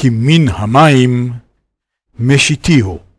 כי מן המים משיתיהו.